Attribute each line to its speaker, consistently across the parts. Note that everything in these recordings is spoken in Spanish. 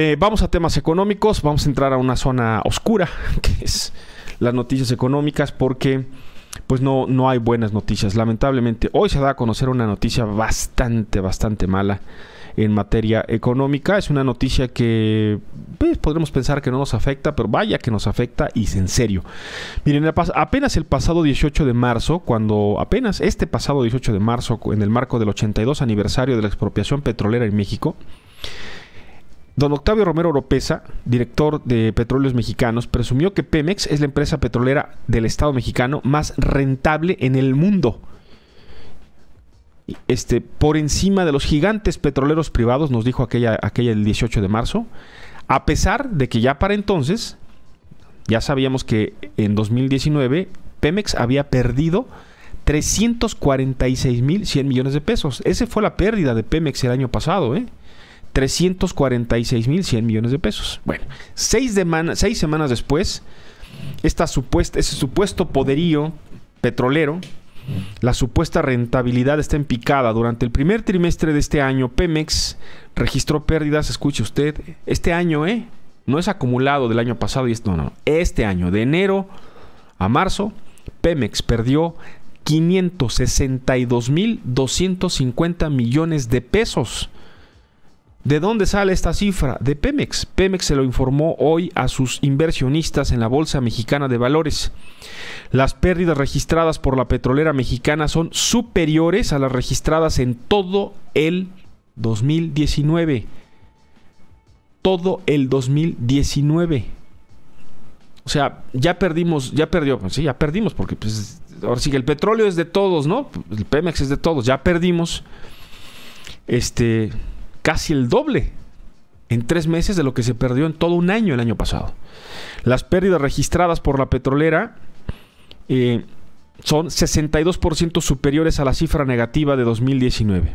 Speaker 1: Eh, vamos a temas económicos, vamos a entrar a una zona oscura, que es las noticias económicas, porque pues no, no hay buenas noticias. Lamentablemente, hoy se da a conocer una noticia bastante, bastante mala en materia económica. Es una noticia que pues, podremos pensar que no nos afecta, pero vaya que nos afecta y es en serio. Miren, apenas el pasado 18 de marzo, cuando apenas este pasado 18 de marzo, en el marco del 82 aniversario de la expropiación petrolera en México, Don Octavio Romero Oropesa, director de Petróleos Mexicanos, presumió que Pemex es la empresa petrolera del Estado mexicano más rentable en el mundo. Este, por encima de los gigantes petroleros privados, nos dijo aquella, aquella el 18 de marzo, a pesar de que ya para entonces, ya sabíamos que en 2019 Pemex había perdido mil 346.100 millones de pesos. Esa fue la pérdida de Pemex el año pasado, ¿eh? mil 346.100 millones de pesos. Bueno, seis, semanas después, esta supuesta, ese supuesto poderío petrolero, la supuesta rentabilidad está en picada. Durante el primer trimestre de este año, Pemex registró pérdidas, escuche usted, este año, ¿eh? No es acumulado del año pasado y esto, no, no. Este año, de enero a marzo, Pemex perdió 562.250 millones de pesos. ¿De dónde sale esta cifra? De Pemex. Pemex se lo informó hoy a sus inversionistas en la Bolsa Mexicana de Valores. Las pérdidas registradas por la petrolera mexicana son superiores a las registradas en todo el 2019. Todo el 2019. O sea, ya perdimos, ya perdió, pues sí, ya perdimos, porque pues, ahora sí que el petróleo es de todos, ¿no? El Pemex es de todos, ya perdimos. Este, casi el doble en tres meses de lo que se perdió en todo un año el año pasado. Las pérdidas registradas por la petrolera eh, son 62% superiores a la cifra negativa de 2019.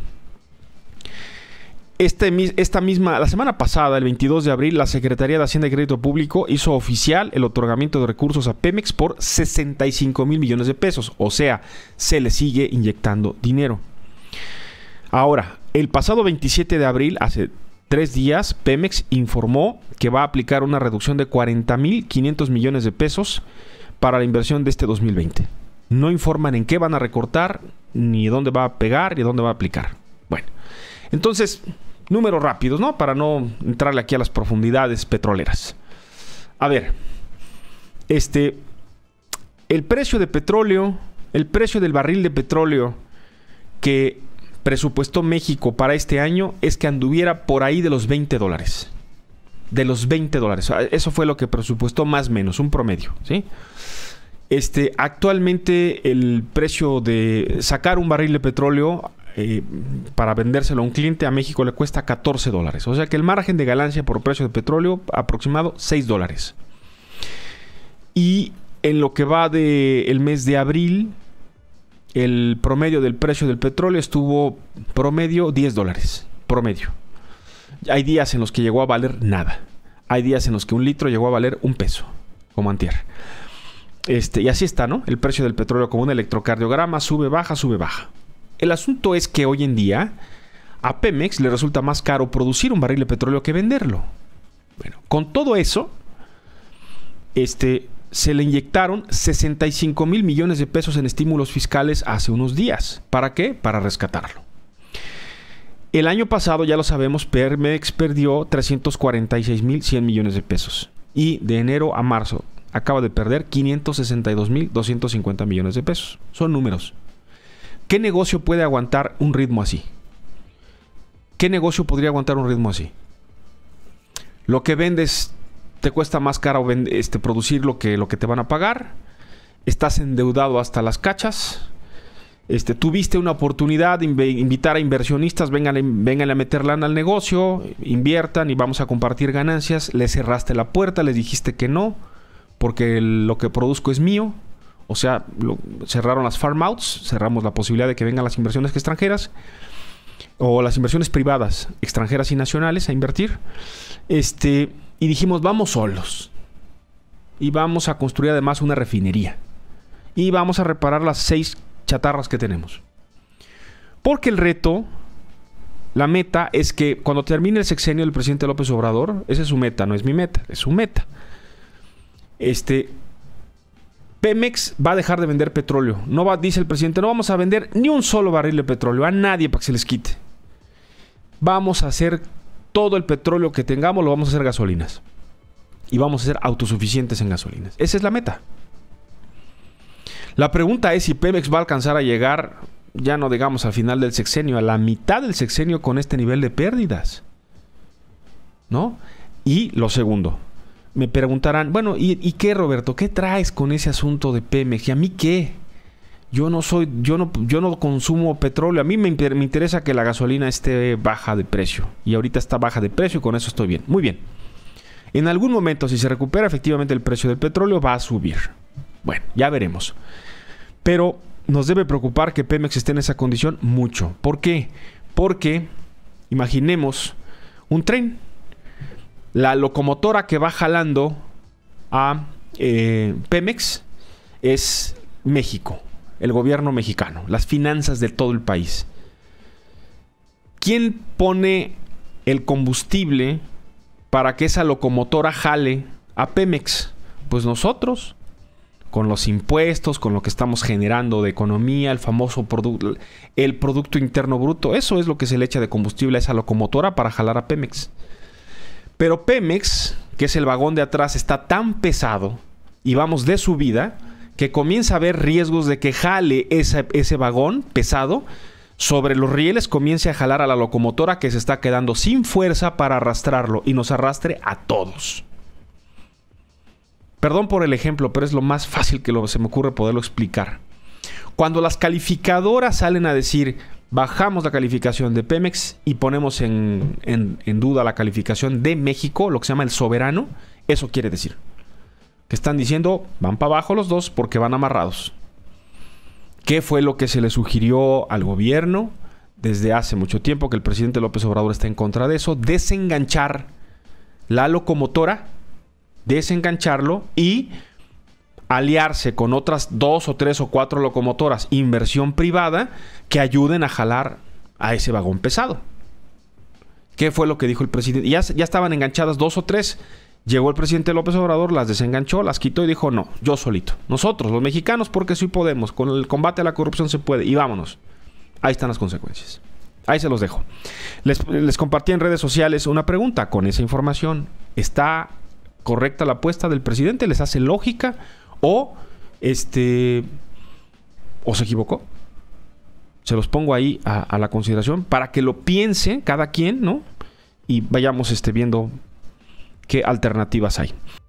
Speaker 1: Este esta misma, la semana pasada, el 22 de abril, la Secretaría de Hacienda y Crédito Público hizo oficial el otorgamiento de recursos a Pemex por 65 mil millones de pesos. O sea, se le sigue inyectando dinero. Ahora, el pasado 27 de abril, hace tres días, Pemex informó que va a aplicar una reducción de 40.500 millones de pesos para la inversión de este 2020. No informan en qué van a recortar, ni dónde va a pegar, ni dónde va a aplicar. Bueno, entonces, números rápidos, ¿no? Para no entrarle aquí a las profundidades petroleras. A ver, este, el precio de petróleo, el precio del barril de petróleo que presupuestó México para este año es que anduviera por ahí de los 20 dólares. De los 20 dólares. Ah, eso fue lo que presupuestó más menos, un promedio. Este, actualmente el precio de sacar un barril de petróleo eh, para vendérselo a un cliente a México le cuesta 14 dólares. O sea que el margen de ganancia por precio de petróleo aproximado 6 dólares. Y en lo que va del el mes de abril, el promedio del precio del petróleo estuvo promedio 10 dólares, promedio. Hay días en los que llegó a valer nada. Hay días en los que un litro llegó a valer un peso, como antier. Este, y así está, ¿no? El precio del petróleo como un electrocardiograma, sube, baja, sube, baja. El asunto es que hoy en día a Pemex le resulta más caro producir un barril de petróleo que venderlo. Bueno, con todo eso, este, se le inyectaron 65 mil millones de pesos en estímulos fiscales hace unos días. ¿Para qué? Para rescatarlo. El año pasado, ya lo sabemos, Permex perdió 346 mil 100 millones de pesos. Y de enero a marzo acaba de perder 562 mil 250 millones de pesos. Son números. ¿Qué negocio puede aguantar un ritmo así? ¿Qué negocio podría aguantar un ritmo así? Lo que vendes te cuesta más caro este, producir lo que, lo que te van a pagar, estás endeudado hasta las cachas, este, tuviste una oportunidad de invitar a inversionistas, vengan, vengan a meter lana al negocio, inviertan y vamos a compartir ganancias, le cerraste la puerta, les dijiste que no, porque lo que produzco es mío, o sea, cerraron las farm outs, cerramos la posibilidad de que vengan las inversiones extranjeras o las inversiones privadas, extranjeras y nacionales, a invertir. Este, y dijimos, vamos solos. Y vamos a construir además una refinería. Y vamos a reparar las seis chatarras que tenemos. Porque el reto, la meta es que cuando termine el sexenio del presidente López Obrador, esa es su meta, no es mi meta, es su meta. Este, Pemex va a dejar de vender petróleo. No va, dice el presidente, no vamos a vender ni un solo barril de petróleo a nadie para que se les quite. Vamos a hacer todo el petróleo que tengamos, lo vamos a hacer gasolinas. Y vamos a ser autosuficientes en gasolinas. Esa es la meta. La pregunta es si Pemex va a alcanzar a llegar, ya no digamos al final del sexenio, a la mitad del sexenio con este nivel de pérdidas. ¿No? Y lo segundo, me preguntarán, bueno, ¿y, qué Roberto? ¿Qué traes con ese asunto de Pemex? ¿Y a mí qué? Yo no soy, yo no, yo no consumo petróleo. A mí me, me interesa que la gasolina esté baja de precio. Y ahorita está baja de precio y con eso estoy bien. Muy bien. En algún momento, si se recupera efectivamente el precio del petróleo, va a subir. Bueno, ya veremos. Pero nos debe preocupar que Pemex esté en esa condición mucho. ¿Por qué? Porque, imaginemos, un tren la locomotora que va jalando a eh, Pemex es México, el gobierno mexicano, las finanzas de todo el país. ¿Quién pone el combustible para que esa locomotora jale a Pemex? Pues nosotros, con los impuestos, con lo que estamos generando de economía, el famoso el Producto Interno Bruto, eso es lo que se le echa de combustible a esa locomotora para jalar a Pemex. Pero Pemex, que es el vagón de atrás, está tan pesado y vamos de subida que comienza a haber riesgos de que jale ese, vagón pesado sobre los rieles comience a jalar a la locomotora que se está quedando sin fuerza para arrastrarlo y nos arrastre a todos. Perdón por el ejemplo, pero es lo más fácil que se me ocurre poderlo explicar. Cuando las calificadoras salen a decir, bajamos la calificación de Pemex y ponemos en, duda la calificación de México, lo que se llama el soberano, eso quiere decir que están diciendo van para abajo los dos porque van amarrados. ¿Qué fue lo que se le sugirió al gobierno desde hace mucho tiempo que el presidente López Obrador está en contra de eso? Desenganchar la locomotora, desengancharlo y aliarse con otras dos o tres o cuatro locomotoras, inversión privada, que ayuden a jalar a ese vagón pesado. ¿Qué fue lo que dijo el presidente? Ya, estaban enganchadas dos o tres. Llegó el presidente López Obrador, las desenganchó, las quitó y dijo, no, yo solito. Nosotros, los mexicanos, porque sí podemos. Con el combate a la corrupción se puede. Y vámonos. Ahí están las consecuencias. Ahí se los dejo. Les, les compartí en redes sociales una pregunta con esa información. ¿Está correcta la apuesta del presidente? ¿Les hace lógica? O este. O se equivocó. Se los pongo ahí a, la consideración para que lo piense cada quien, ¿no? Y vayamos este, viendo qué alternativas hay.